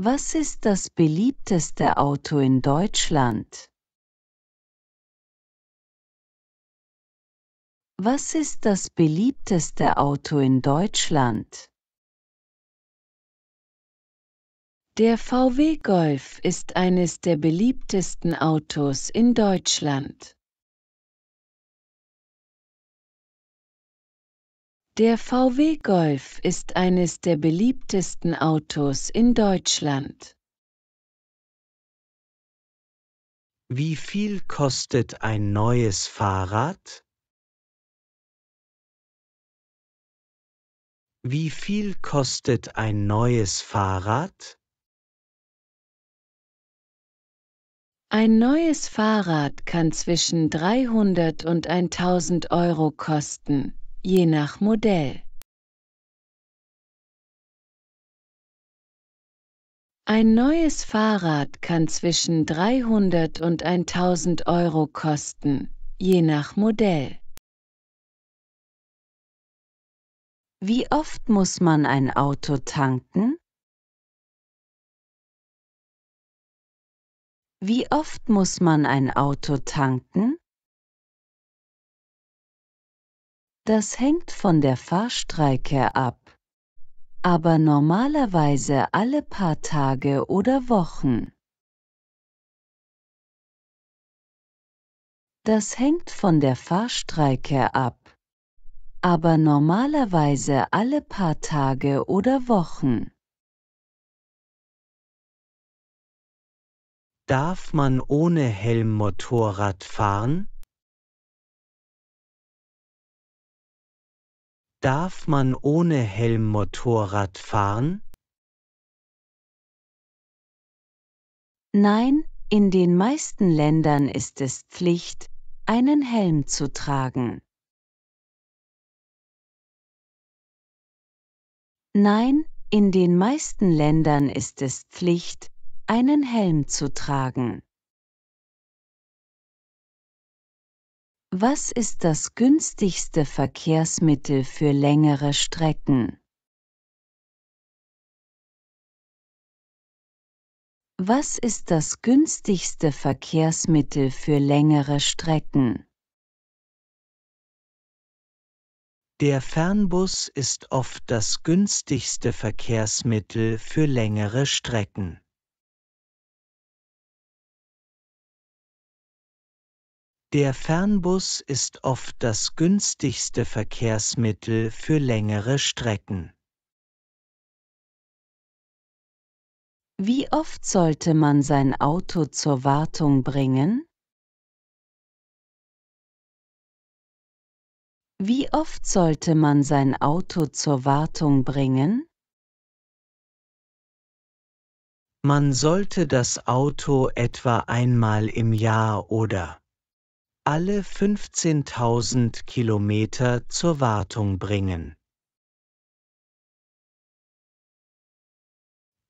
Was ist das beliebteste Auto in Deutschland? Was ist das beliebteste Auto in Deutschland? Der VW Golf ist eines der beliebtesten Autos in Deutschland. Der VW Golf ist eines der beliebtesten Autos in Deutschland. Wie viel kostet ein neues Fahrrad? Wie viel kostet ein neues Fahrrad? Ein neues Fahrrad kann zwischen 300 und 1000 Euro kosten. Je nach Modell. Ein neues Fahrrad kann zwischen 300 und 1000 Euro kosten, je nach Modell. Wie oft muss man ein Auto tanken? Wie oft muss man ein Auto tanken? Das hängt von der Fahrstrecke ab. Aber normalerweise alle paar Tage oder Wochen. Das hängt von der Fahrstrecke ab. Aber normalerweise alle paar Tage oder Wochen. Darf man ohne Helm Motorrad fahren? Darf man ohne Helm Motorrad fahren? Nein, in den meisten Ländern ist es Pflicht, einen Helm zu tragen. Nein, in den meisten Ländern ist es Pflicht, einen Helm zu tragen. Was ist das günstigste Verkehrsmittel für längere Strecken? Was ist das günstigste Verkehrsmittel für längere Strecken? Der Fernbus ist oft das günstigste Verkehrsmittel für längere Strecken. Der Fernbus ist oft das günstigste Verkehrsmittel für längere Strecken. Wie oft sollte man sein Auto zur Wartung bringen? Wie oft sollte man sein Auto zur Wartung bringen? Man sollte das Auto etwa einmal im Jahr oder alle 15.000 Kilometer zur Wartung bringen.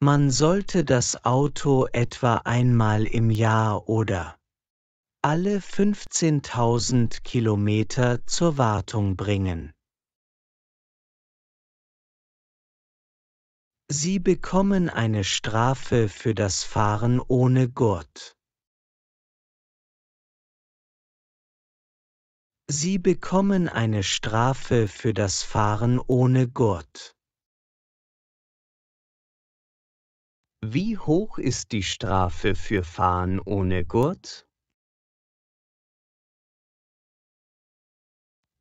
Man sollte das Auto etwa einmal im Jahr oder alle 15.000 Kilometer zur Wartung bringen. Sie bekommen eine Strafe für das Fahren ohne Gurt. Sie bekommen eine Strafe für das Fahren ohne Gurt. Wie hoch ist die Strafe für Fahren ohne Gurt?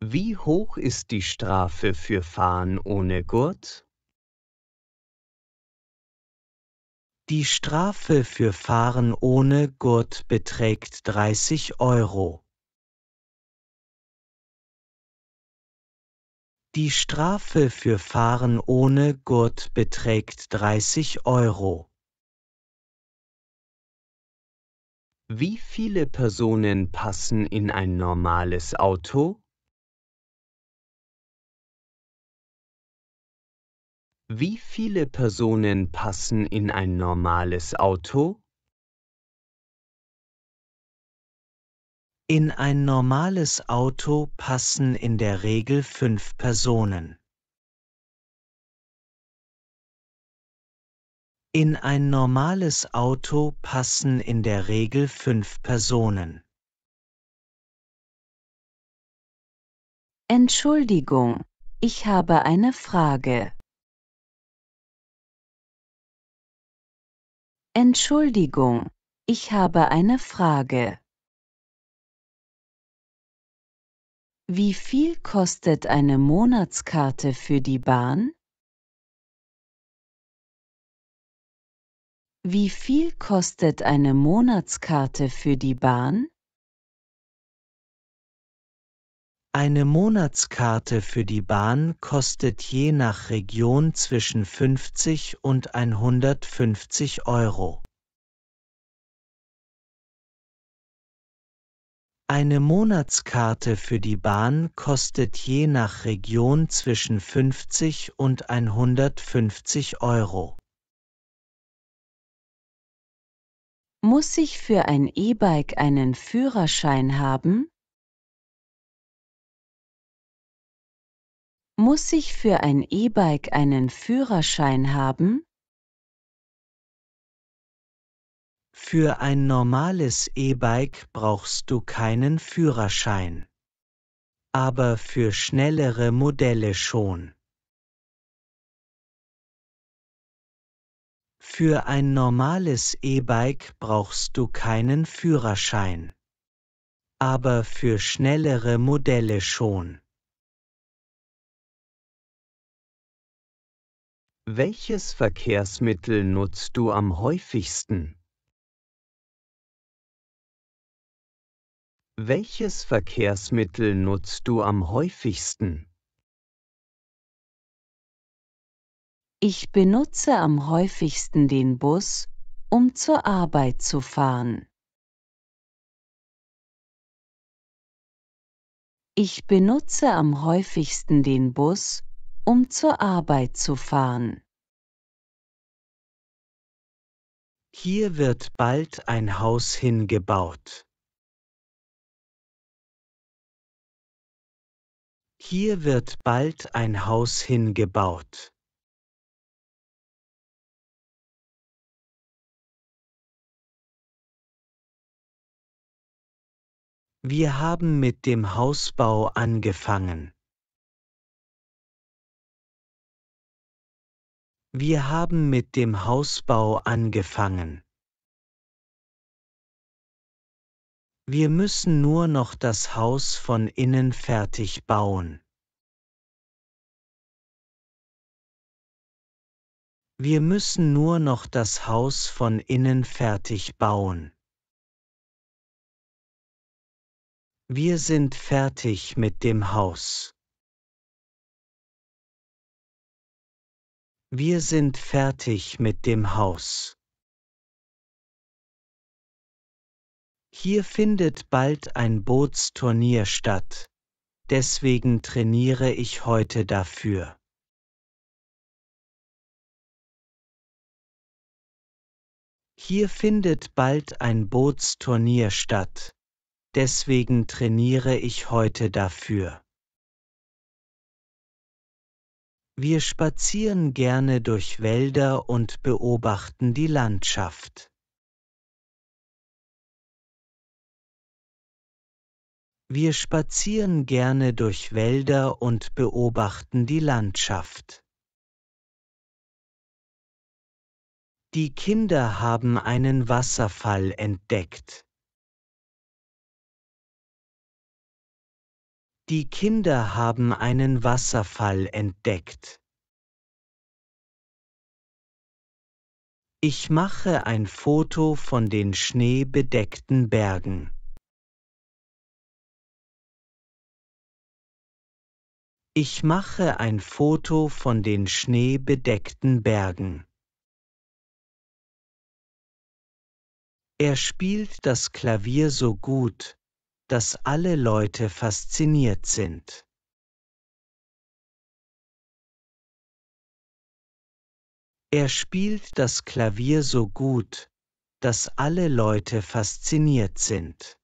Wie hoch ist die Strafe für Fahren ohne Gurt? Die Strafe für Fahren ohne Gurt beträgt 30 Euro. Die Strafe für Fahren ohne Gurt beträgt 30 Euro. Wie viele Personen passen in ein normales Auto? Wie viele Personen passen in ein normales Auto? In ein normales Auto passen in der Regel fünf Personen. In ein normales Auto passen in der Regel fünf Personen. Entschuldigung, ich habe eine Frage. Entschuldigung, ich habe eine Frage. Wie viel kostet eine Monatskarte für die Bahn? Wie viel kostet eine Monatskarte für die Bahn? Eine Monatskarte für die Bahn kostet je nach Region zwischen 50 und 150 Euro. Eine Monatskarte für die Bahn kostet je nach Region zwischen 50 und 150 Euro. Muss ich für ein E-Bike einen Führerschein haben? Muss ich für ein E-Bike einen Führerschein haben? Für ein normales E-Bike brauchst du keinen Führerschein. Aber für schnellere Modelle schon. Für ein normales E-Bike brauchst du keinen Führerschein. Aber für schnellere Modelle schon. Welches Verkehrsmittel nutzt du am häufigsten? Welches Verkehrsmittel nutzt du am häufigsten? Ich benutze am häufigsten den Bus, um zur Arbeit zu fahren. Ich benutze am häufigsten den Bus, um zur Arbeit zu fahren. Hier wird bald ein Haus hingebaut. Hier wird bald ein Haus hingebaut. Wir haben mit dem Hausbau angefangen. Wir haben mit dem Hausbau angefangen. Wir müssen nur noch das Haus von innen fertig bauen. Wir müssen nur noch das Haus von innen fertig bauen. Wir sind fertig mit dem Haus. Wir sind fertig mit dem Haus. Hier findet bald ein Bootsturnier statt. Deswegen trainiere ich heute dafür. Hier findet bald ein Bootsturnier statt. Deswegen trainiere ich heute dafür. Wir spazieren gerne durch Wälder und beobachten die Landschaft. Wir spazieren gerne durch Wälder und beobachten die Landschaft. Die Kinder haben einen Wasserfall entdeckt. Die Kinder haben einen Wasserfall entdeckt. Ich mache ein Foto von den schneebedeckten Bergen. Ich mache ein Foto von den schneebedeckten Bergen. Er spielt das Klavier so gut, dass alle Leute fasziniert sind. Er spielt das Klavier so gut, dass alle Leute fasziniert sind.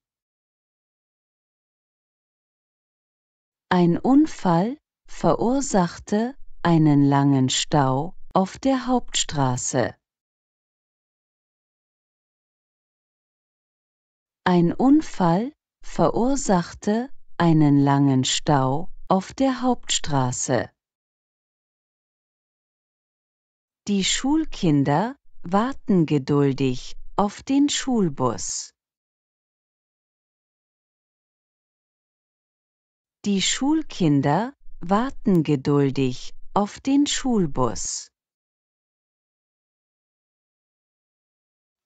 Ein Unfall? verursachte einen langen Stau auf der Hauptstraße. Ein Unfall verursachte einen langen Stau auf der Hauptstraße. Die Schulkinder warten geduldig auf den Schulbus. Die Schulkinder warten geduldig auf den Schulbus.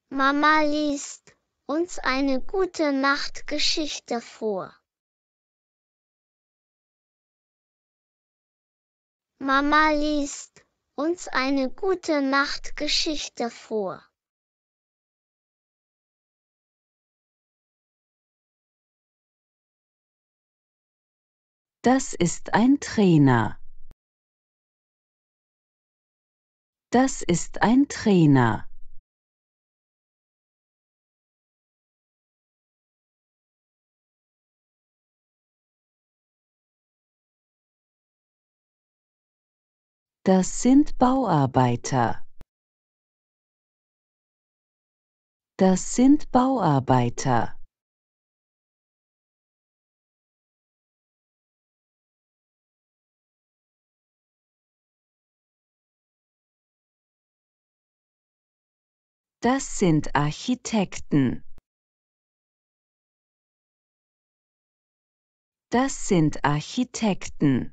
Mama liest uns eine gute Nachtgeschichte vor. Mama liest uns eine gute Nachtgeschichte vor. Das ist ein Trainer. Das ist ein Trainer. Das sind Bauarbeiter. Das sind Bauarbeiter. Das sind Architekten. Das sind Architekten.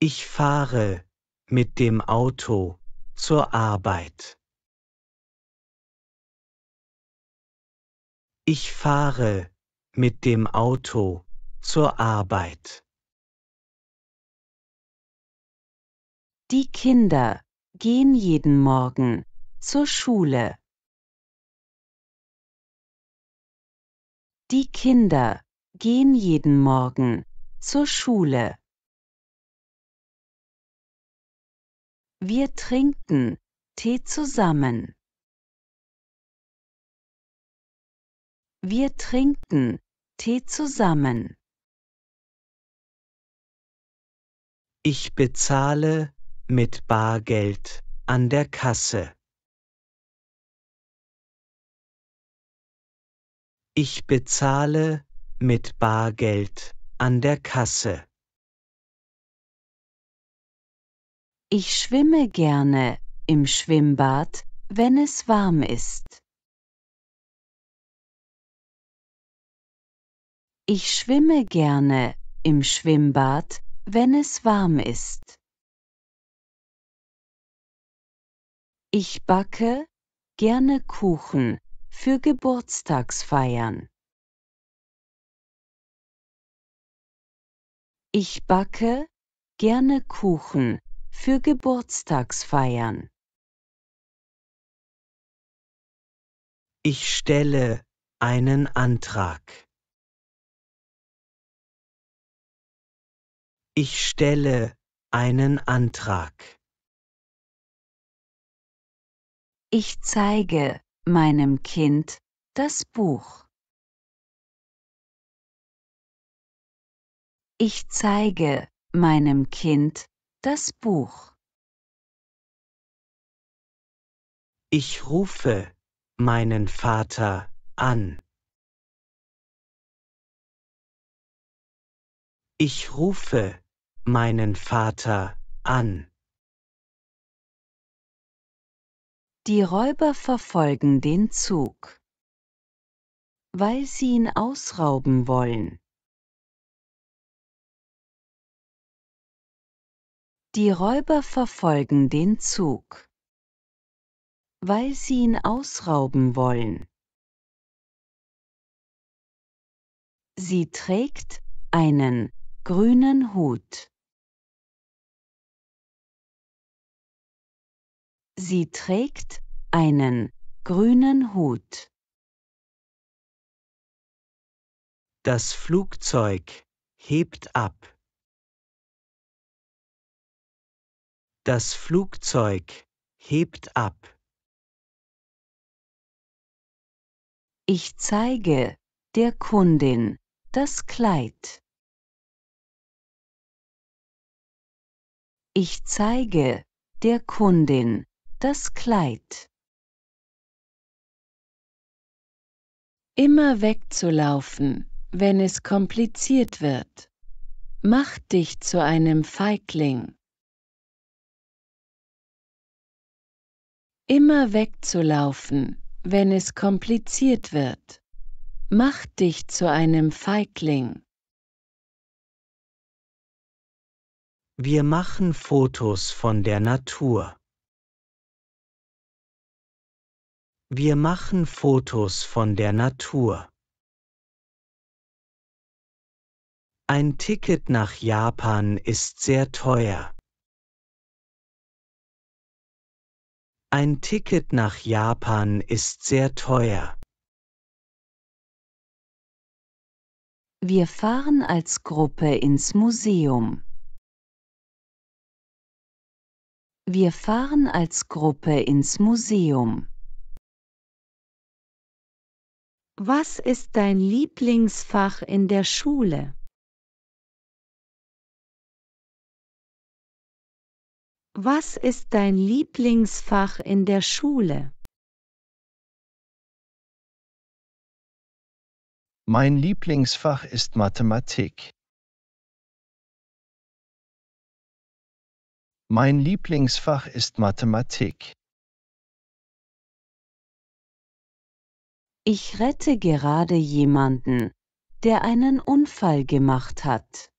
Ich fahre mit dem Auto zur Arbeit. Ich fahre mit dem Auto zur Arbeit. Die Kinder gehen jeden Morgen zur Schule. Die Kinder gehen jeden Morgen zur Schule. Wir trinken Tee zusammen. Wir trinken Tee zusammen. Ich bezahle mit Bargeld an der Kasse. Ich bezahle mit Bargeld an der Kasse. Ich schwimme gerne im Schwimmbad, wenn es warm ist. Ich schwimme gerne im Schwimmbad, wenn es warm ist. Ich backe gerne Kuchen für Geburtstagsfeiern. Ich backe gerne Kuchen für Geburtstagsfeiern. Ich stelle einen Antrag. Ich stelle einen Antrag. Ich zeige meinem Kind das Buch. Ich zeige meinem Kind das Buch. Ich rufe meinen Vater an. Ich rufe meinen Vater an. Die Räuber verfolgen den Zug, weil sie ihn ausrauben wollen. Die Räuber verfolgen den Zug, weil sie ihn ausrauben wollen. Sie trägt einen grünen Hut. Sie trägt einen grünen Hut. Das Flugzeug hebt ab. Das Flugzeug hebt ab. Ich zeige der Kundin das Kleid. Ich zeige der Kundin das Kleid. Immer wegzulaufen, wenn es kompliziert wird. Mach dich zu einem Feigling. Immer wegzulaufen, wenn es kompliziert wird. Mach dich zu einem Feigling. Wir machen Fotos von der Natur. Wir machen Fotos von der Natur. Ein Ticket nach Japan ist sehr teuer. Ein Ticket nach Japan ist sehr teuer. Wir fahren als Gruppe ins Museum. Wir fahren als Gruppe ins Museum. Was ist dein Lieblingsfach in der Schule? Was ist dein Lieblingsfach in der Schule? Mein Lieblingsfach ist Mathematik. Mein Lieblingsfach ist Mathematik. Ich rette gerade jemanden, der einen Unfall gemacht hat.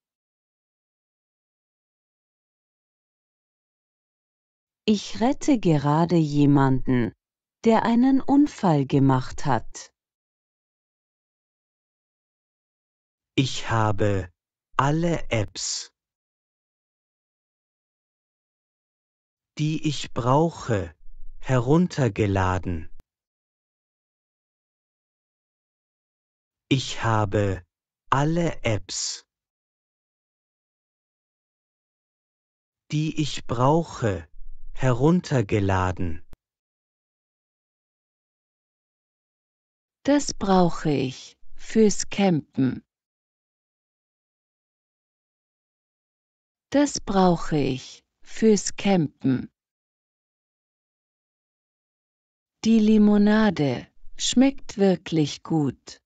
Ich rette gerade jemanden, der einen Unfall gemacht hat. Ich habe alle Apps, die ich brauche, heruntergeladen. Ich habe alle Apps, die ich brauche, heruntergeladen. Das brauche ich fürs Campen. Das brauche ich fürs Campen. Die Limonade schmeckt wirklich gut.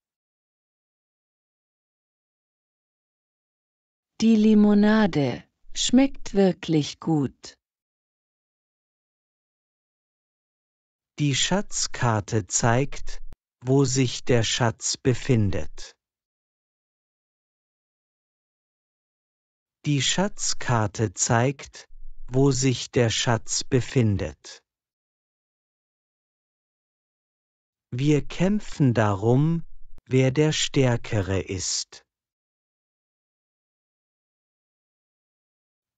Die Limonade schmeckt wirklich gut. Die Schatzkarte zeigt, wo sich der Schatz befindet. Die Schatzkarte zeigt, wo sich der Schatz befindet. Wir kämpfen darum, wer der Stärkere ist.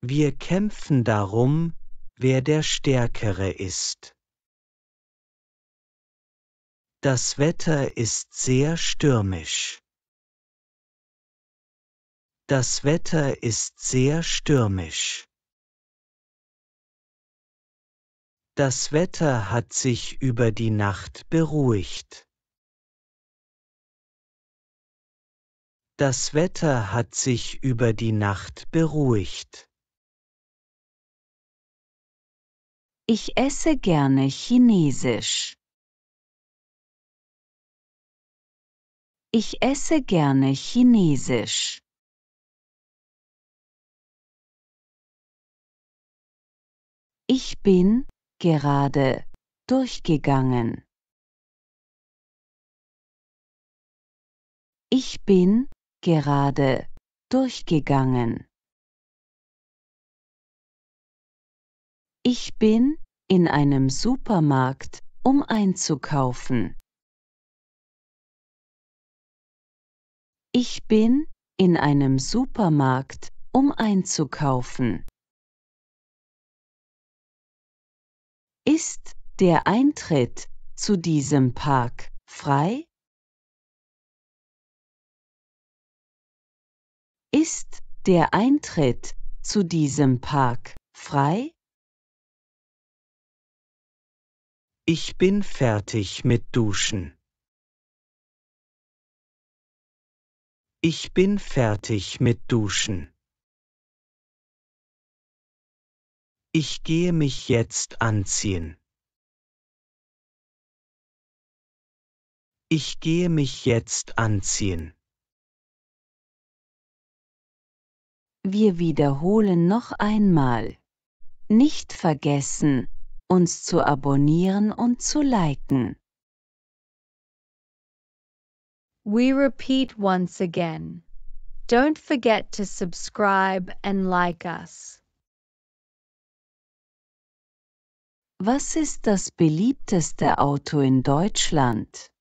Wir kämpfen darum, wer der Stärkere ist. Das Wetter ist sehr stürmisch. Das Wetter ist sehr stürmisch. Das Wetter hat sich über die Nacht beruhigt. Das Wetter hat sich über die Nacht beruhigt. Ich esse gerne Chinesisch. Ich esse gerne Chinesisch. Ich bin gerade durchgegangen. Ich bin gerade durchgegangen. Ich bin in einem Supermarkt, um einzukaufen. Ich bin in einem Supermarkt, um einzukaufen. Ist der Eintritt zu diesem Park frei? Ist der Eintritt zu diesem Park frei? Ich bin fertig mit Duschen. Ich bin fertig mit Duschen. Ich gehe mich jetzt anziehen. Ich gehe mich jetzt anziehen. Wir wiederholen noch einmal. Nicht vergessen, uns zu abonnieren und zu liken. We repeat once again. Don't forget to subscribe and like us. Was ist das beliebteste Auto in Deutschland?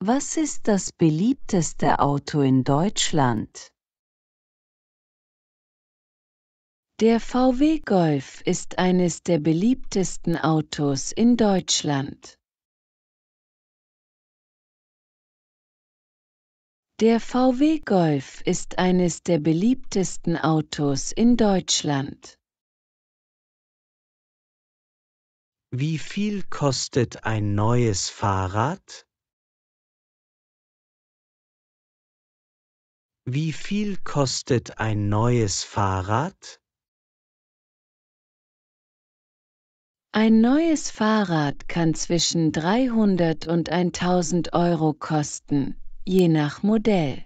Was ist das beliebteste Auto in Deutschland? Der VW Golf ist eines der beliebtesten Autos in Deutschland. Der VW Golf ist eines der beliebtesten Autos in Deutschland. Wie viel kostet ein neues Fahrrad? Wie viel kostet ein neues Fahrrad? Ein neues Fahrrad kann zwischen 300 und 1000 Euro kosten, je nach Modell.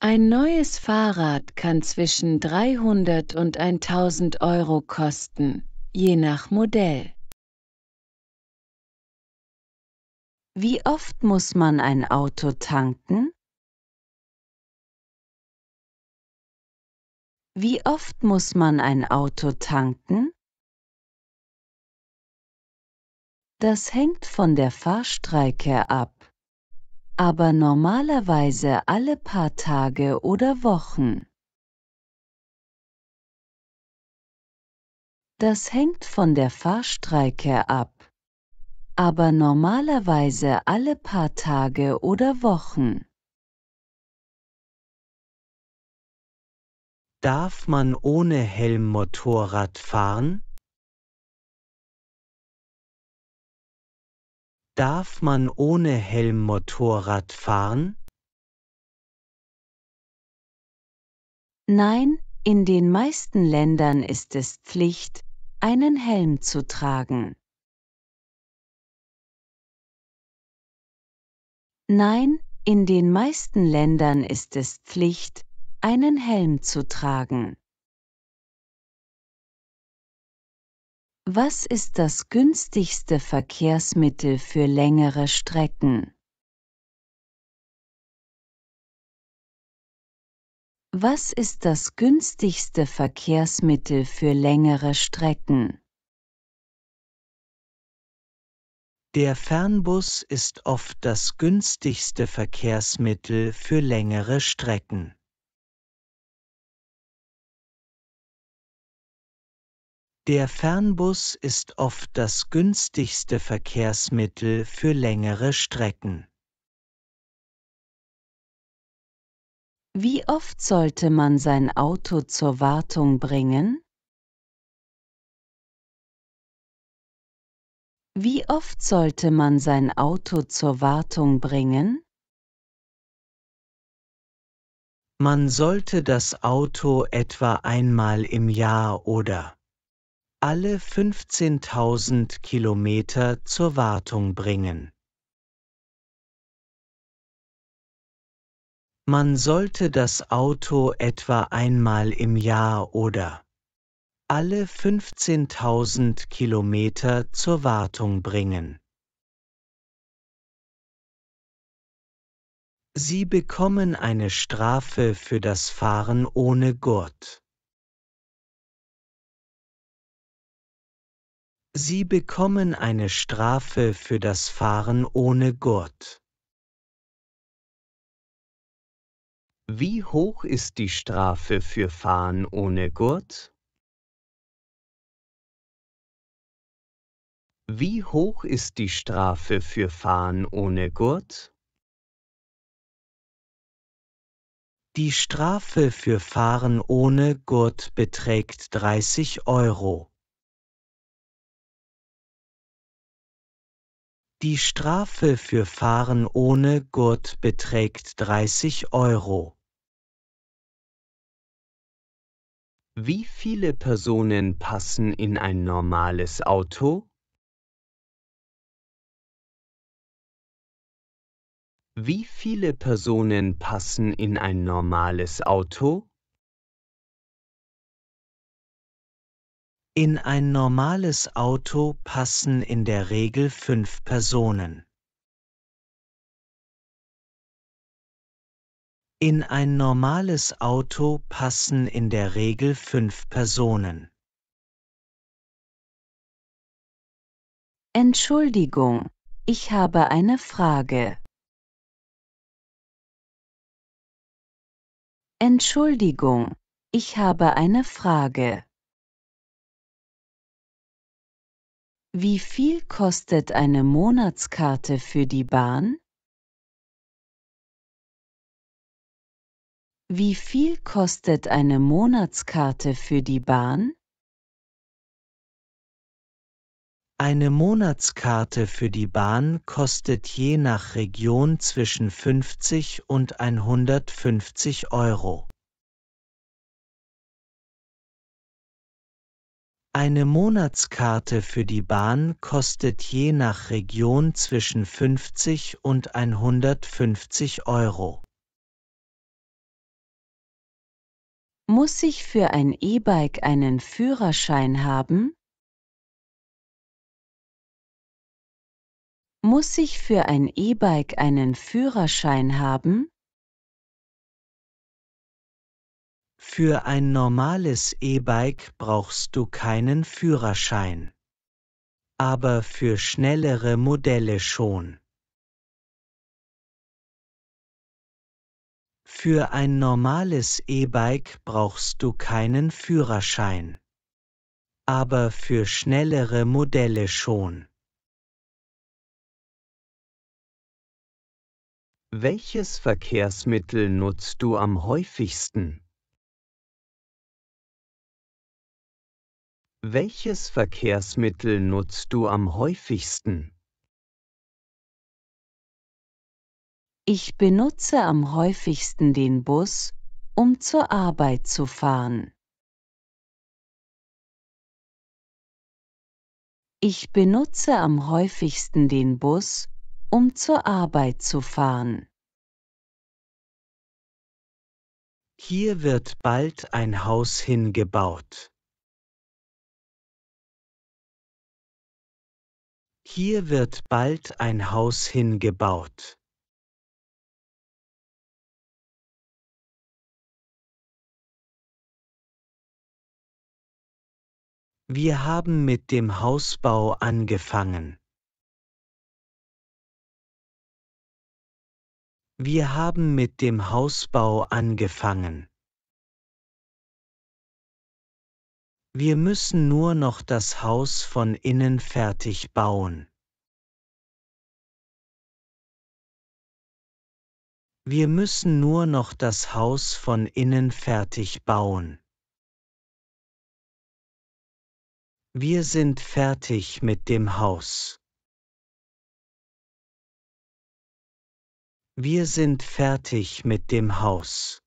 Ein neues Fahrrad kann zwischen 300 und 1000 Euro kosten, je nach Modell. Wie oft muss man ein Auto tanken? Wie oft muss man ein Auto tanken? Das hängt von der Fahrstrecke ab, aber normalerweise alle paar Tage oder Wochen. Das hängt von der Fahrstrecke ab, aber normalerweise alle paar Tage oder Wochen. Darf man ohne Helm Motorrad fahren? Darf man ohne Helm Motorrad fahren? Nein, in den meisten Ländern ist es Pflicht, einen Helm zu tragen. Nein, in den meisten Ländern ist es Pflicht, einen Helm zu tragen. Was ist das günstigste Verkehrsmittel für längere Strecken? Was ist das günstigste Verkehrsmittel für längere Strecken? Der Fernbus ist oft das günstigste Verkehrsmittel für längere Strecken. Der Fernbus ist oft das günstigste Verkehrsmittel für längere Strecken. Wie oft sollte man sein Auto zur Wartung bringen? Wie oft sollte man sein Auto zur Wartung bringen? Man sollte das Auto etwa einmal im Jahr oder alle 15.000 Kilometer zur Wartung bringen. Man sollte das Auto etwa einmal im Jahr oder alle 15.000 Kilometer zur Wartung bringen. Sie bekommen eine Strafe für das Fahren ohne Gurt. Sie bekommen eine Strafe für das Fahren ohne Gurt. Wie hoch ist die Strafe für Fahren ohne Gurt? Wie hoch ist die Strafe für Fahren ohne Gurt? Die Strafe für Fahren ohne Gurt beträgt 30 Euro. Die Strafe für Fahren ohne Gurt beträgt 30 Euro. Wie viele Personen passen in ein normales Auto? Wie viele Personen passen in ein normales Auto? In ein normales Auto passen in der Regel fünf Personen. In ein normales Auto passen in der Regel fünf Personen. Entschuldigung, ich habe eine Frage. Entschuldigung, ich habe eine Frage. Wie viel kostet eine Monatskarte für die Bahn? Wie viel kostet eine Monatskarte für die Bahn? Eine Monatskarte für die Bahn kostet je nach Region zwischen 50 und 150 Euro. Eine Monatskarte für die Bahn kostet je nach Region zwischen 50 und 150 Euro. Muss ich für ein E-Bike einen Führerschein haben? Muss ich für ein E-Bike einen Führerschein haben? Für ein normales E-Bike brauchst du keinen Führerschein. Aber für schnellere Modelle schon. Für ein normales E-Bike brauchst du keinen Führerschein. Aber für schnellere Modelle schon. Welches Verkehrsmittel nutzt du am häufigsten? Welches Verkehrsmittel nutzt du am häufigsten? Ich benutze am häufigsten den Bus, um zur Arbeit zu fahren. Ich benutze am häufigsten den Bus, um zur Arbeit zu fahren. Hier wird bald ein Haus hingebaut. Hier wird bald ein Haus hingebaut. Wir haben mit dem Hausbau angefangen. Wir haben mit dem Hausbau angefangen. Wir müssen nur noch das Haus von innen fertig bauen. Wir müssen nur noch das Haus von innen fertig bauen. Wir sind fertig mit dem Haus. Wir sind fertig mit dem Haus.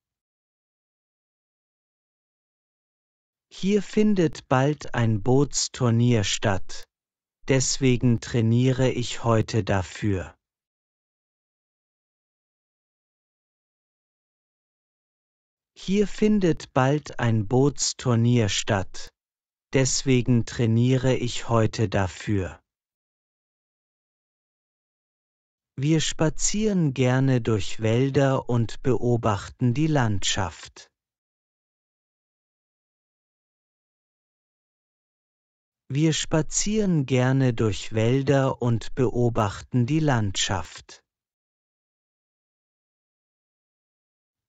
Hier findet bald ein Bootsturnier statt, deswegen trainiere ich heute dafür. Hier findet bald ein Bootsturnier statt, deswegen trainiere ich heute dafür. Wir spazieren gerne durch Wälder und beobachten die Landschaft. Wir spazieren gerne durch Wälder und beobachten die Landschaft.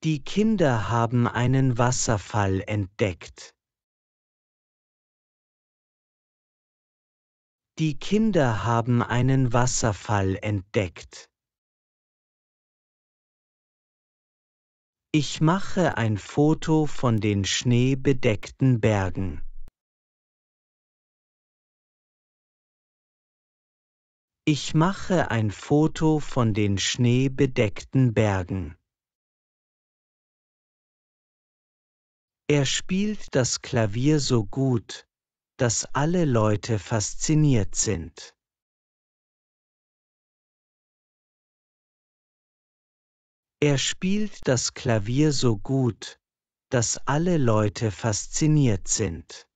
Die Kinder haben einen Wasserfall entdeckt. Die Kinder haben einen Wasserfall entdeckt. Ich mache ein Foto von den schneebedeckten Bergen. Ich mache ein Foto von den schneebedeckten Bergen. Er spielt das Klavier so gut, dass alle Leute fasziniert sind. Er spielt das Klavier so gut, dass alle Leute fasziniert sind.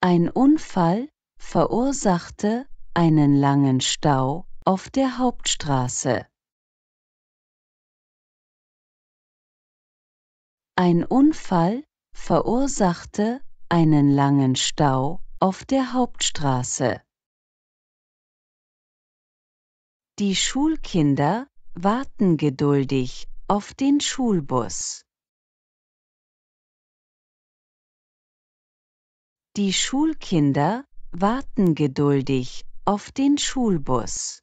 Ein Unfall? verursachte einen langen Stau auf der Hauptstraße. Ein Unfall verursachte einen langen Stau auf der Hauptstraße. Die Schulkinder warten geduldig auf den Schulbus. Die Schulkinder warten geduldig auf den Schulbus.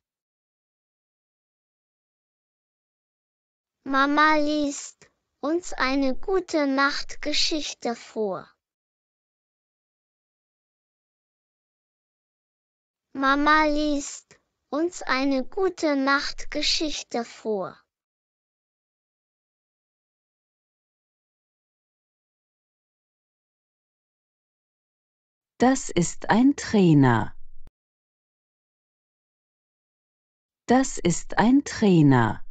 Mama liest uns eine gute Nachtgeschichte vor. Mama liest uns eine gute Nachtgeschichte vor. Das ist ein Trainer. Das ist ein Trainer.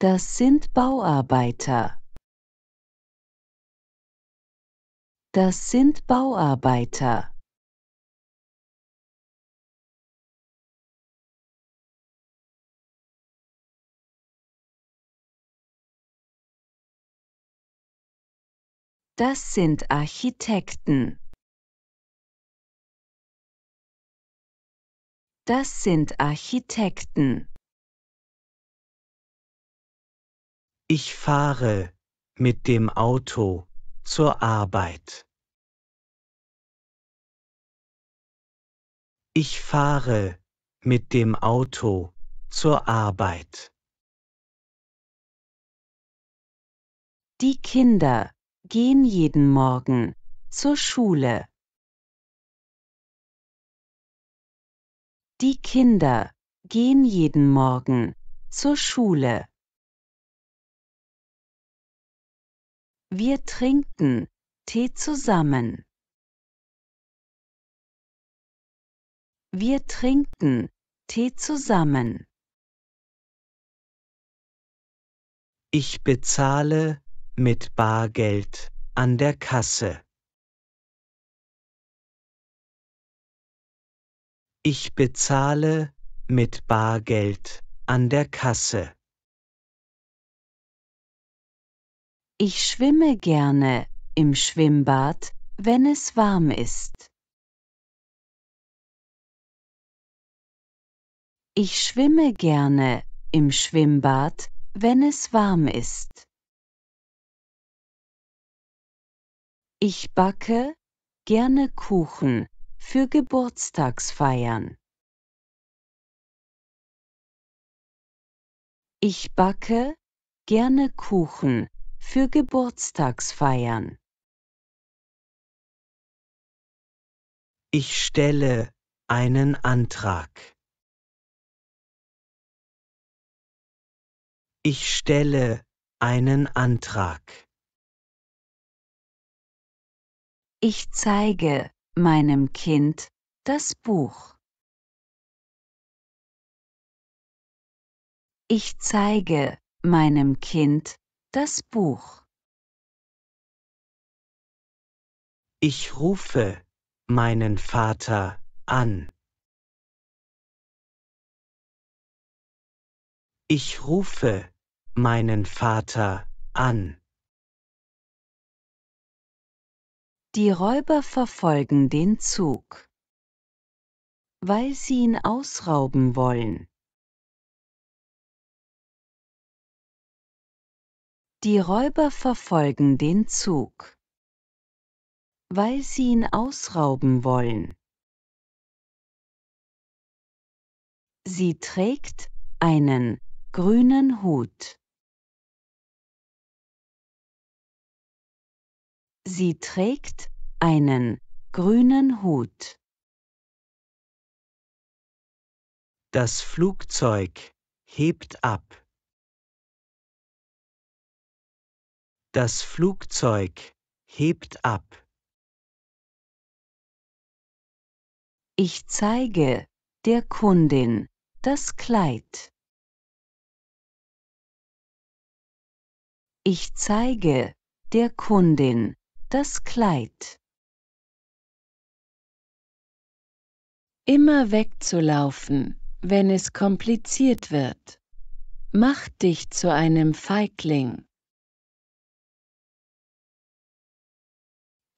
Das sind Bauarbeiter. Das sind Bauarbeiter. Das sind Architekten. Das sind Architekten. Ich fahre mit dem Auto zur Arbeit. Ich fahre mit dem Auto zur Arbeit. Die Kinder gehen jeden Morgen zur Schule. Die Kinder gehen jeden Morgen zur Schule. Wir trinken Tee zusammen. Wir trinken Tee zusammen. Ich bezahle mit Bargeld an der Kasse. Ich bezahle mit Bargeld an der Kasse. Ich schwimme gerne im Schwimmbad, wenn es warm ist. Ich schwimme gerne im Schwimmbad, wenn es warm ist. Ich backe gerne Kuchen für Geburtstagsfeiern. Ich backe gerne Kuchen für Geburtstagsfeiern. Ich stelle einen Antrag. Ich stelle einen Antrag. Ich zeige meinem Kind das Buch. Ich zeige meinem Kind das Buch. Ich rufe meinen Vater an. Ich rufe meinen Vater an. Die Räuber verfolgen den Zug, weil sie ihn ausrauben wollen. Die Räuber verfolgen den Zug, weil sie ihn ausrauben wollen. Sie trägt einen grünen Hut. Sie trägt einen grünen Hut. Das Flugzeug hebt ab. Das Flugzeug hebt ab. Ich zeige der Kundin das Kleid. Ich zeige der Kundin das Kleid. Immer wegzulaufen, wenn es kompliziert wird. Mach dich zu einem Feigling.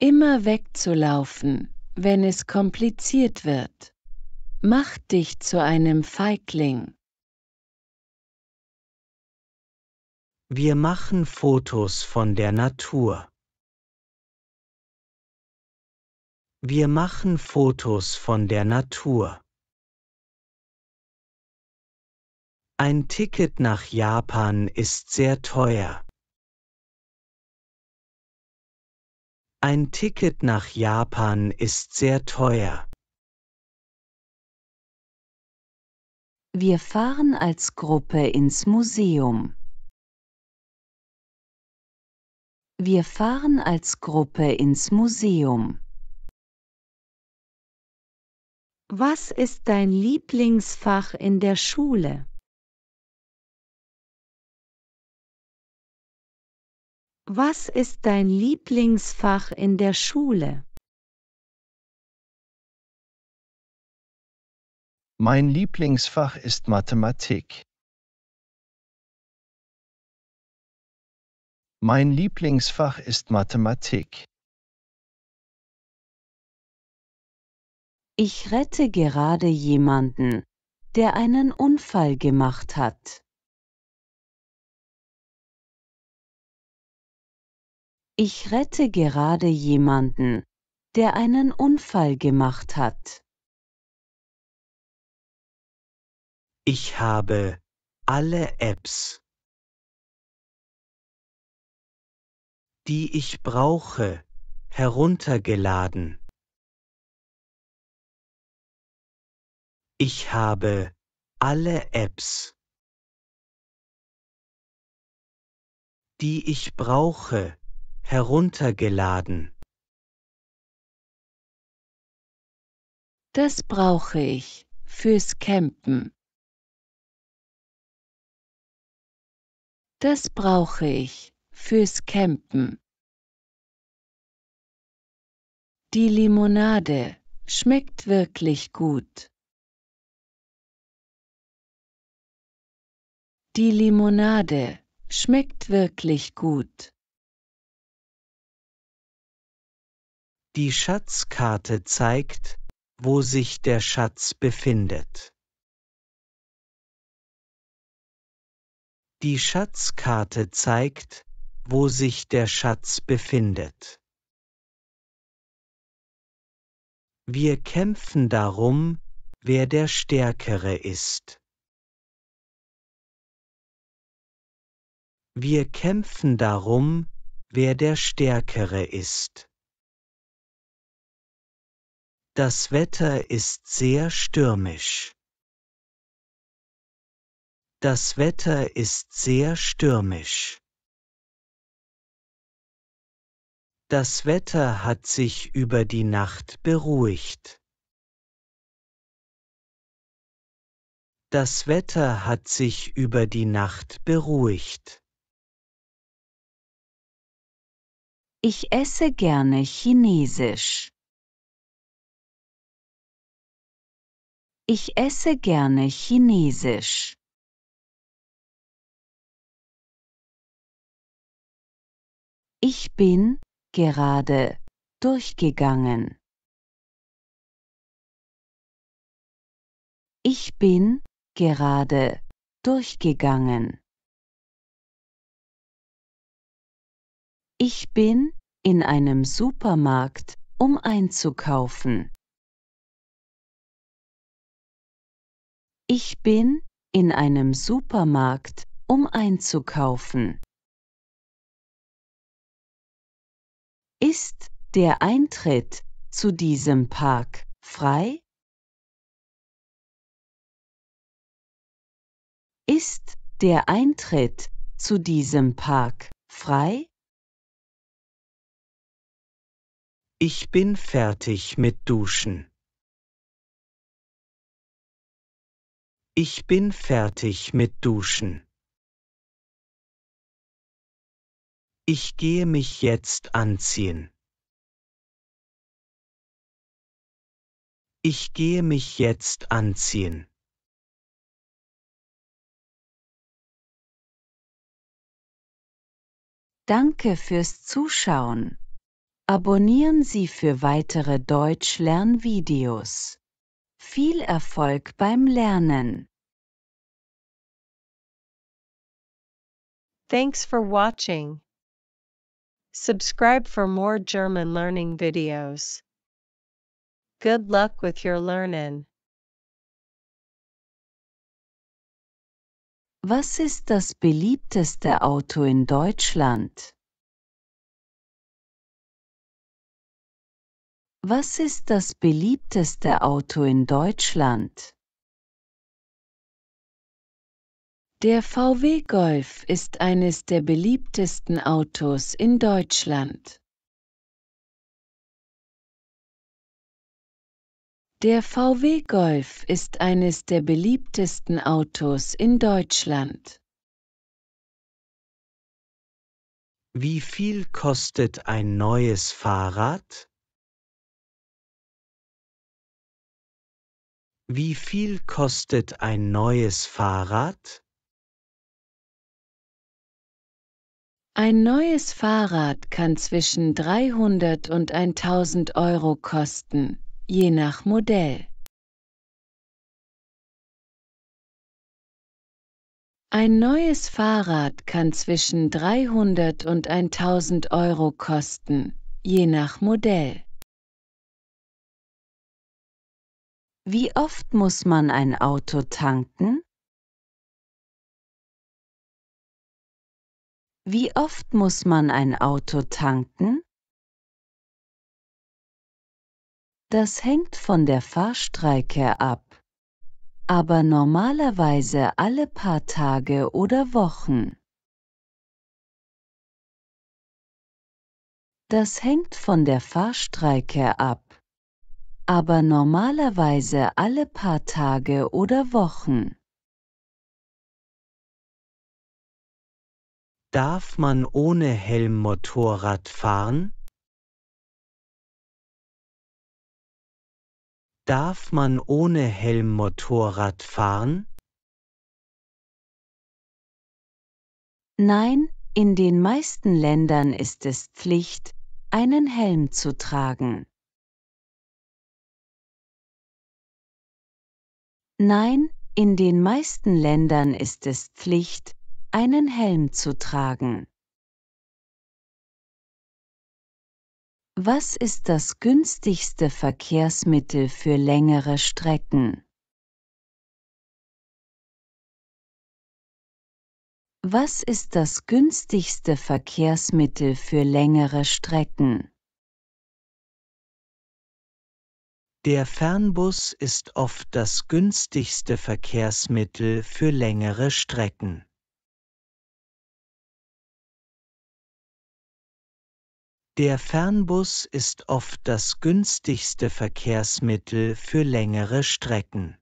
Immer wegzulaufen, wenn es kompliziert wird. Mach dich zu einem Feigling. Wir machen Fotos von der Natur. Wir machen Fotos von der Natur. Ein Ticket nach Japan ist sehr teuer. Ein Ticket nach Japan ist sehr teuer. Wir fahren als Gruppe ins Museum. Wir fahren als Gruppe ins Museum. Was ist dein Lieblingsfach in der Schule? Was ist dein Lieblingsfach in der Schule? Mein Lieblingsfach ist Mathematik. Mein Lieblingsfach ist Mathematik. Ich rette gerade jemanden, der einen Unfall gemacht hat. Ich rette gerade jemanden, der einen Unfall gemacht hat. Ich habe alle Apps, die ich brauche, heruntergeladen. Ich habe alle Apps, die ich brauche, heruntergeladen. Das brauche ich fürs Campen. Das brauche ich fürs Campen. Die Limonade schmeckt wirklich gut. Die Limonade schmeckt wirklich gut. Die Schatzkarte zeigt, wo sich der Schatz befindet. Die Schatzkarte zeigt, wo sich der Schatz befindet. Wir kämpfen darum, wer der Stärkere ist. Wir kämpfen darum, wer der Stärkere ist. Das Wetter ist sehr stürmisch. Das Wetter ist sehr stürmisch. Das Wetter hat sich über die Nacht beruhigt. Das Wetter hat sich über die Nacht beruhigt. Ich esse gerne Chinesisch. Ich esse gerne Chinesisch. Ich bin gerade durchgegangen. Ich bin gerade durchgegangen. Ich bin in einem Supermarkt, um einzukaufen. Ich bin in einem Supermarkt, um einzukaufen. Ist der Eintritt zu diesem Park frei? Ist der Eintritt zu diesem Park frei? Ich bin fertig mit Duschen. Ich bin fertig mit Duschen. Ich gehe mich jetzt anziehen. Ich gehe mich jetzt anziehen. Danke fürs Zuschauen. Abonnieren Sie für weitere Deutsch-Lernvideos. Viel Erfolg beim Lernen! Thanks for watching. Subscribe for more German learning videos. Good luck with your learning. Was ist das beliebteste Auto in Deutschland? Was ist das beliebteste Auto in Deutschland? Der VW Golf ist eines der beliebtesten Autos in Deutschland. Der VW Golf ist eines der beliebtesten Autos in Deutschland. Wie viel kostet ein neues Fahrrad? Wie viel kostet ein neues Fahrrad? Ein neues Fahrrad kann zwischen 300 und 1000 Euro kosten, je nach Modell. Ein neues Fahrrad kann zwischen 300 und 1000 Euro kosten, je nach Modell. Wie oft muss man ein Auto tanken? Wie oft muss man ein Auto tanken? Das hängt von der Fahrstrecke ab, aber normalerweise alle paar Tage oder Wochen. Das hängt von der Fahrstrecke ab aber normalerweise alle paar Tage oder Wochen. Darf man ohne Helm Motorrad fahren? Darf man ohne Helm Motorrad fahren? Nein, in den meisten Ländern ist es Pflicht, einen Helm zu tragen. Nein, in den meisten Ländern ist es Pflicht, einen Helm zu tragen. Was ist das günstigste Verkehrsmittel für längere Strecken? Was ist das günstigste Verkehrsmittel für längere Strecken? Der Fernbus ist oft das günstigste Verkehrsmittel für längere Strecken. Der Fernbus ist oft das günstigste Verkehrsmittel für längere Strecken.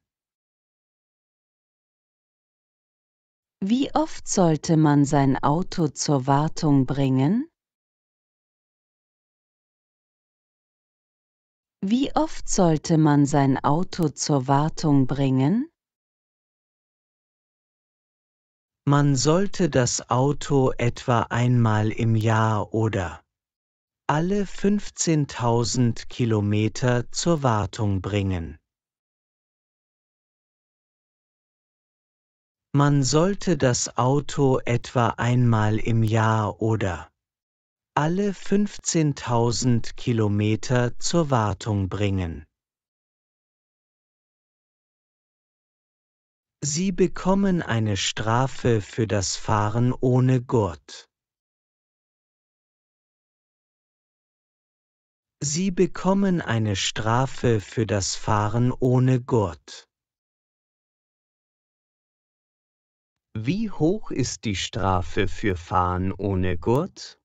Wie oft sollte man sein Auto zur Wartung bringen? Wie oft sollte man sein Auto zur Wartung bringen? Man sollte das Auto etwa einmal im Jahr oder alle 15.000 Kilometer zur Wartung bringen. Man sollte das Auto etwa einmal im Jahr oder alle 15.000 Kilometer zur Wartung bringen. Sie bekommen eine Strafe für das Fahren ohne Gurt. Sie bekommen eine Strafe für das Fahren ohne Gurt. Wie hoch ist die Strafe für Fahren ohne Gurt?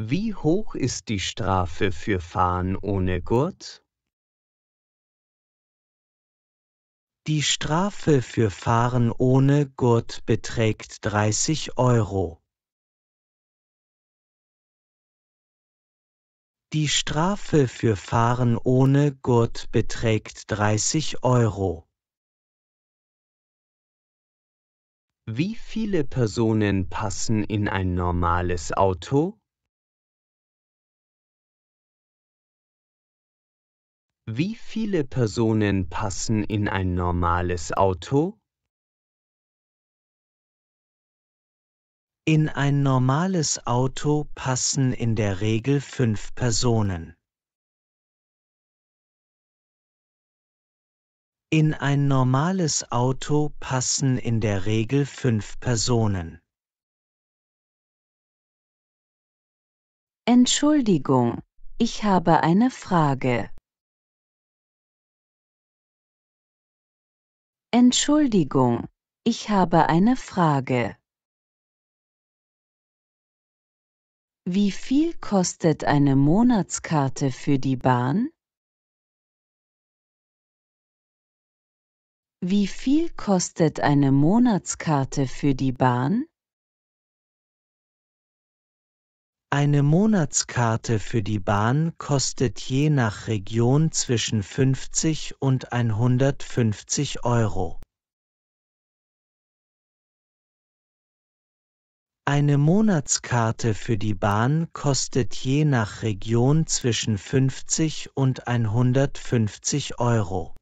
Wie hoch ist die Strafe für Fahren ohne Gurt? Die Strafe für Fahren ohne Gurt beträgt 30 Euro. Die Strafe für Fahren ohne Gurt beträgt 30 Euro. Wie viele Personen passen in ein normales Auto? Wie viele Personen passen in ein normales Auto? In ein normales Auto passen in der Regel fünf Personen. In ein normales Auto passen in der Regel fünf Personen. Entschuldigung, ich habe eine Frage. Entschuldigung, ich habe eine Frage. Wie viel kostet eine Monatskarte für die Bahn? Wie viel kostet eine Monatskarte für die Bahn? Eine Monatskarte für die Bahn kostet je nach Region zwischen 50 und 150 Euro. Eine Monatskarte für die Bahn kostet je nach Region zwischen 50 und 150 Euro.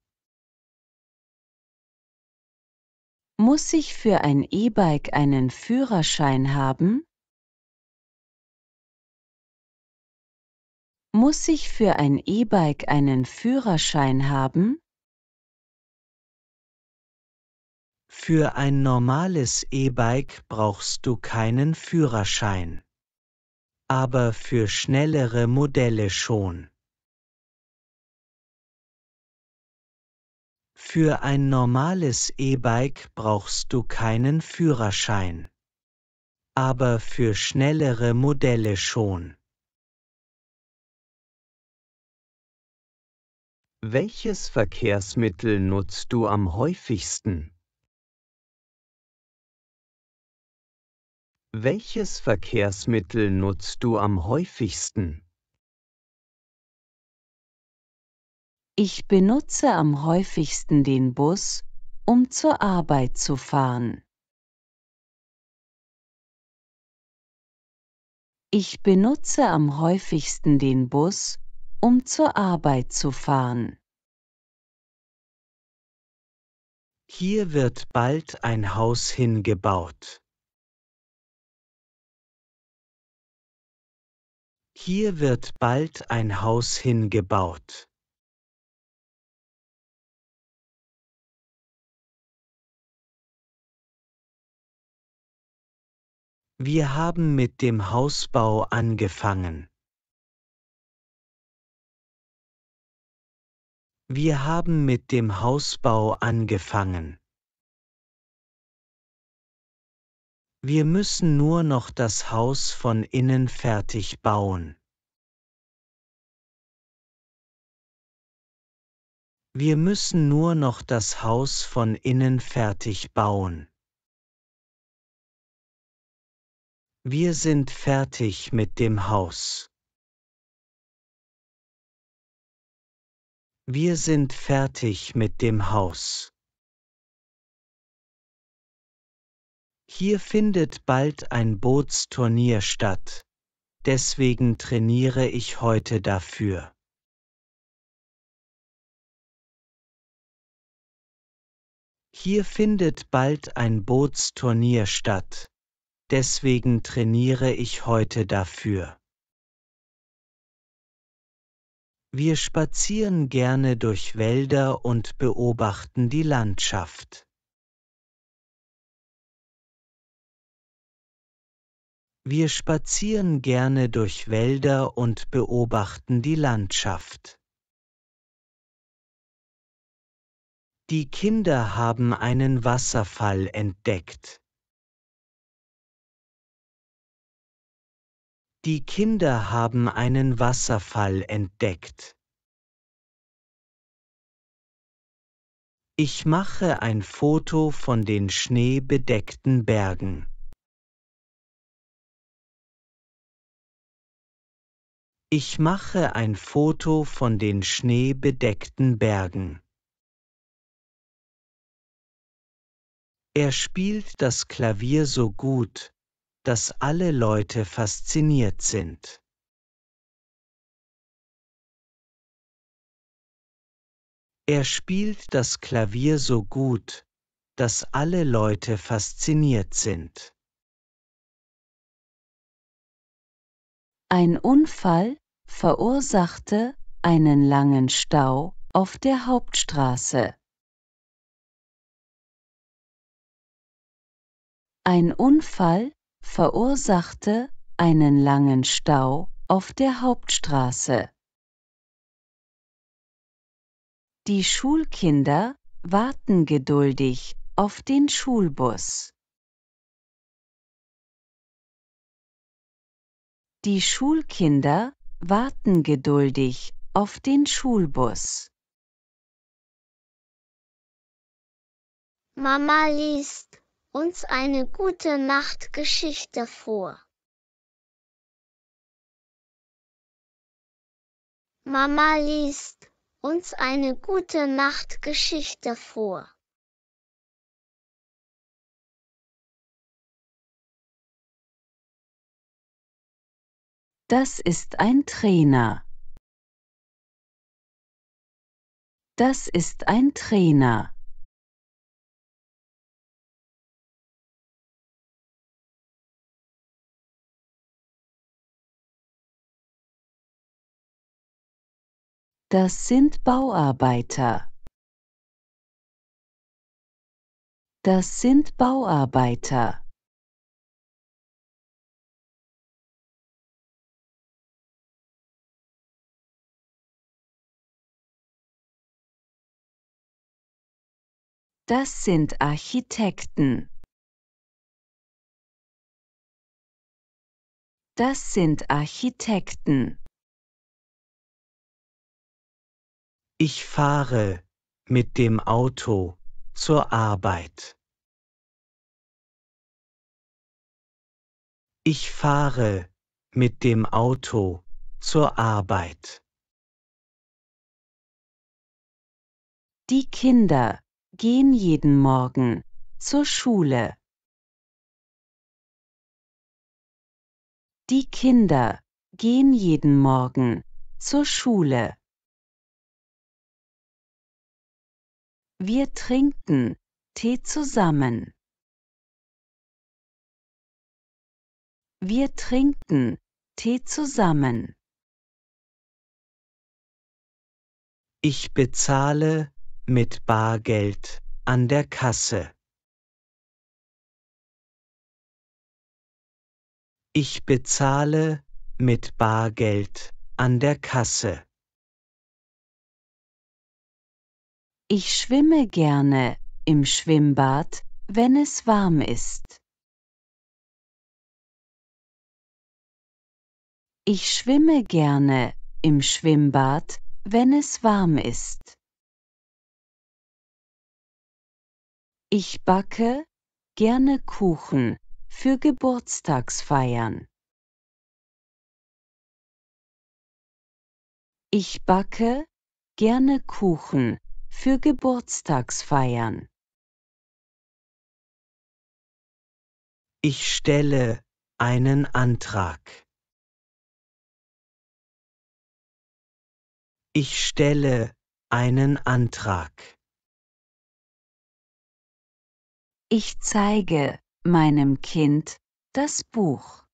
Muss ich für ein E-Bike einen Führerschein haben? Muss ich für ein E-Bike einen Führerschein haben? Für ein normales E-Bike brauchst du keinen Führerschein. Aber für schnellere Modelle schon. Für ein normales E-Bike brauchst du keinen Führerschein. Aber für schnellere Modelle schon. Welches Verkehrsmittel nutzt du am häufigsten? Welches Verkehrsmittel nutzt du am häufigsten? Ich benutze am häufigsten den Bus, um zur Arbeit zu fahren. Ich benutze am häufigsten den Bus, um zur Arbeit zu fahren. Hier wird bald ein Haus hingebaut. Hier wird bald ein Haus hingebaut. Wir haben mit dem Hausbau angefangen. Wir haben mit dem Hausbau angefangen. Wir müssen nur noch das Haus von innen fertig bauen. Wir müssen nur noch das Haus von innen fertig bauen. Wir sind fertig mit dem Haus. Wir sind fertig mit dem Haus. Hier findet bald ein Bootsturnier statt, deswegen trainiere ich heute dafür. Hier findet bald ein Bootsturnier statt, deswegen trainiere ich heute dafür. Wir spazieren gerne durch Wälder und beobachten die Landschaft. Wir spazieren gerne durch Wälder und beobachten die Landschaft. Die Kinder haben einen Wasserfall entdeckt. Die Kinder haben einen Wasserfall entdeckt. Ich mache ein Foto von den schneebedeckten Bergen. Ich mache ein Foto von den schneebedeckten Bergen. Er spielt das Klavier so gut, dass alle Leute fasziniert sind. Er spielt das Klavier so gut, dass alle Leute fasziniert sind. Ein Unfall verursachte einen langen Stau auf der Hauptstraße. Ein Unfall verursachte einen langen Stau auf der Hauptstraße. Die Schulkinder warten geduldig auf den Schulbus. Die Schulkinder warten geduldig auf den Schulbus. Mama liest uns eine gute Nachtgeschichte vor. Mama liest uns eine gute Nachtgeschichte vor. Das ist ein Trainer. Das ist ein Trainer. Das sind Bauarbeiter. Das sind Bauarbeiter. Das sind Architekten. Das sind Architekten. Ich fahre mit dem Auto zur Arbeit. Ich fahre mit dem Auto zur Arbeit. Die Kinder gehen jeden Morgen zur Schule. Die Kinder gehen jeden Morgen zur Schule. Wir trinken Tee zusammen. Wir trinken Tee zusammen. Ich bezahle mit Bargeld an der Kasse. Ich bezahle mit Bargeld an der Kasse. Ich schwimme gerne im Schwimmbad, wenn es warm ist. Ich schwimme gerne im Schwimmbad, wenn es warm ist. Ich backe gerne Kuchen für Geburtstagsfeiern. Ich backe gerne Kuchen für Geburtstagsfeiern. Ich stelle einen Antrag. Ich stelle einen Antrag. Ich zeige meinem Kind das Buch.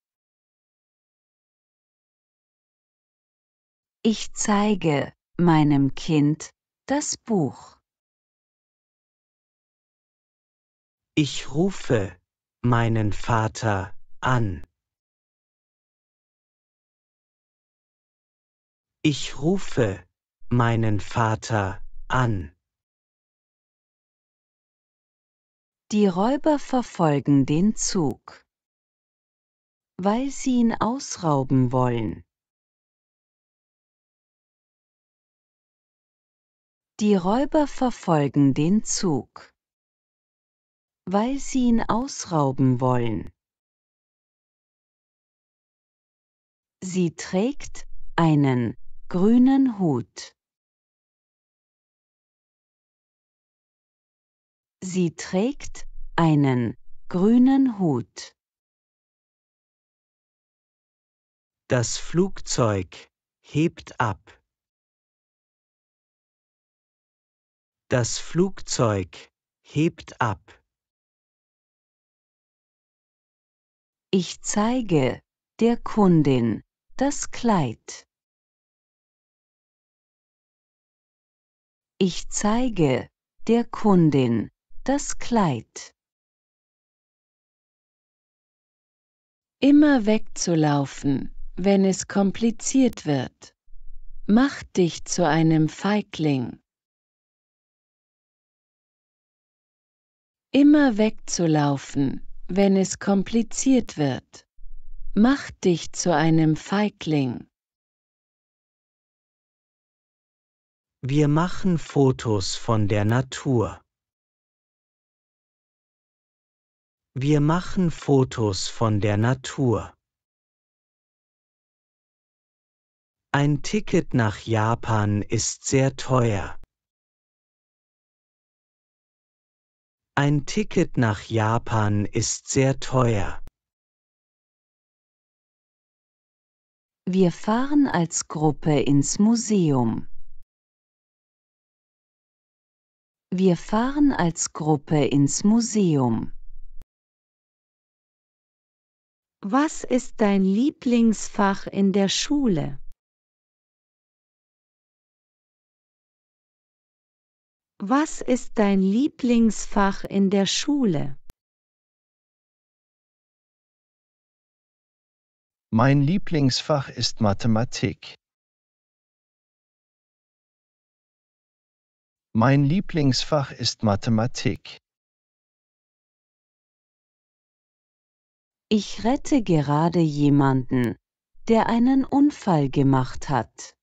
Ich zeige meinem Kind das Buch. Ich rufe meinen Vater an. Ich rufe meinen Vater an. Die Räuber verfolgen den Zug, weil sie ihn ausrauben wollen. Die Räuber verfolgen den Zug, weil sie ihn ausrauben wollen. Sie trägt einen grünen Hut. Sie trägt einen grünen Hut. Das Flugzeug hebt ab. Das Flugzeug hebt ab. Ich zeige der Kundin das Kleid. Ich zeige der Kundin das Kleid. Immer wegzulaufen, wenn es kompliziert wird, Mach dich zu einem Feigling. Immer wegzulaufen, wenn es kompliziert wird. Mach dich zu einem Feigling. Wir machen Fotos von der Natur. Wir machen Fotos von der Natur. Ein Ticket nach Japan ist sehr teuer. Ein Ticket nach Japan ist sehr teuer. Wir fahren als Gruppe ins Museum. Wir fahren als Gruppe ins Museum. Was ist dein Lieblingsfach in der Schule? Was ist dein Lieblingsfach in der Schule? Mein Lieblingsfach ist Mathematik. Mein Lieblingsfach ist Mathematik. Ich rette gerade jemanden, der einen Unfall gemacht hat.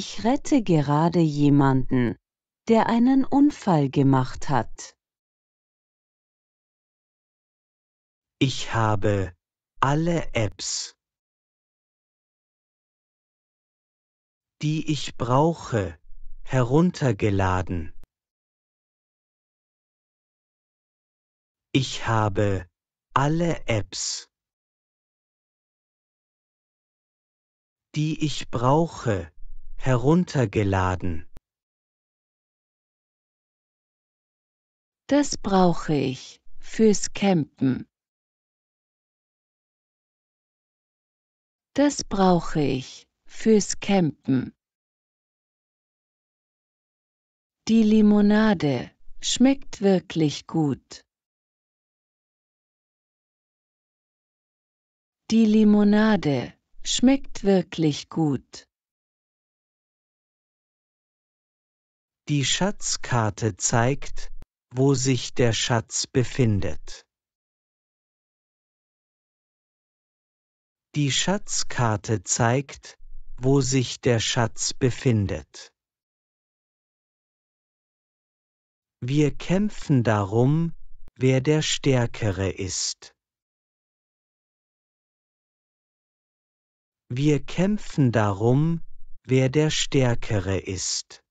Ich rette gerade jemanden, der einen Unfall gemacht hat. Ich habe alle Apps, die ich brauche, heruntergeladen. Ich habe alle Apps, die ich brauche, heruntergeladen. Das brauche ich fürs Campen. Das brauche ich fürs Campen. Die Limonade schmeckt wirklich gut. Die Limonade schmeckt wirklich gut. Die Schatzkarte zeigt, wo sich der Schatz befindet. Die Schatzkarte zeigt, wo sich der Schatz befindet. Wir kämpfen darum, wer der Stärkere ist. Wir kämpfen darum, wer der Stärkere ist.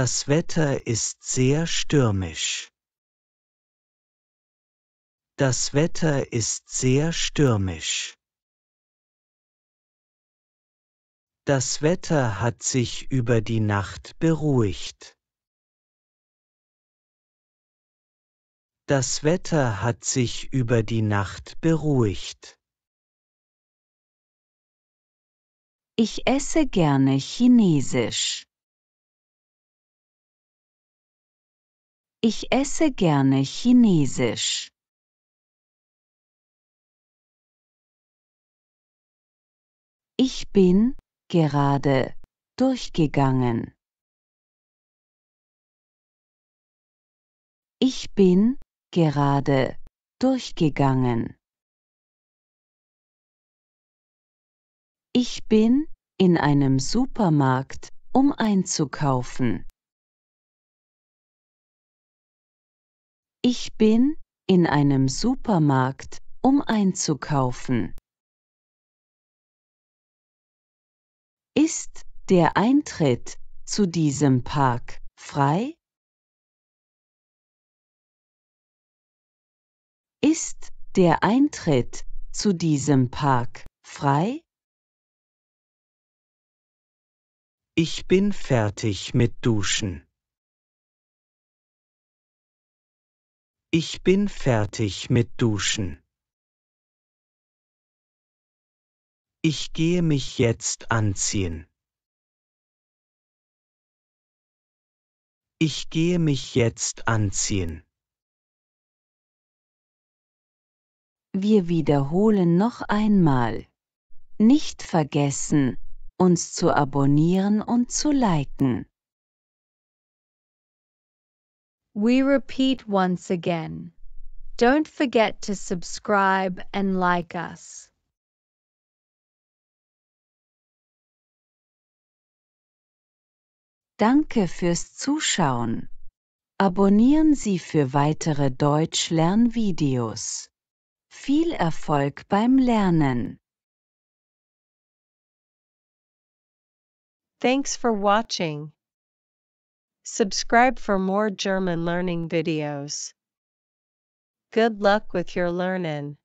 Das Wetter ist sehr stürmisch. Das Wetter ist sehr stürmisch. Das Wetter hat sich über die Nacht beruhigt. Das Wetter hat sich über die Nacht beruhigt. Ich esse gerne Chinesisch. Ich esse gerne Chinesisch. Ich bin gerade durchgegangen. Ich bin gerade durchgegangen. Ich bin in einem Supermarkt, um einzukaufen. Ich bin in einem Supermarkt, um einzukaufen. Ist der Eintritt zu diesem Park frei? Ist der Eintritt zu diesem Park frei? Ich bin fertig mit Duschen. Ich bin fertig mit Duschen. Ich gehe mich jetzt anziehen. Ich gehe mich jetzt anziehen. Wir wiederholen noch einmal. Nicht vergessen, uns zu abonnieren und zu liken. We repeat once again. Don't forget to subscribe and like us. Danke fürs Zuschauen. Abonnieren Sie für weitere Deutsch-Lernvideos. Viel Erfolg beim Lernen. Thanks for watching. Subscribe for more German learning videos. Good luck with your learning.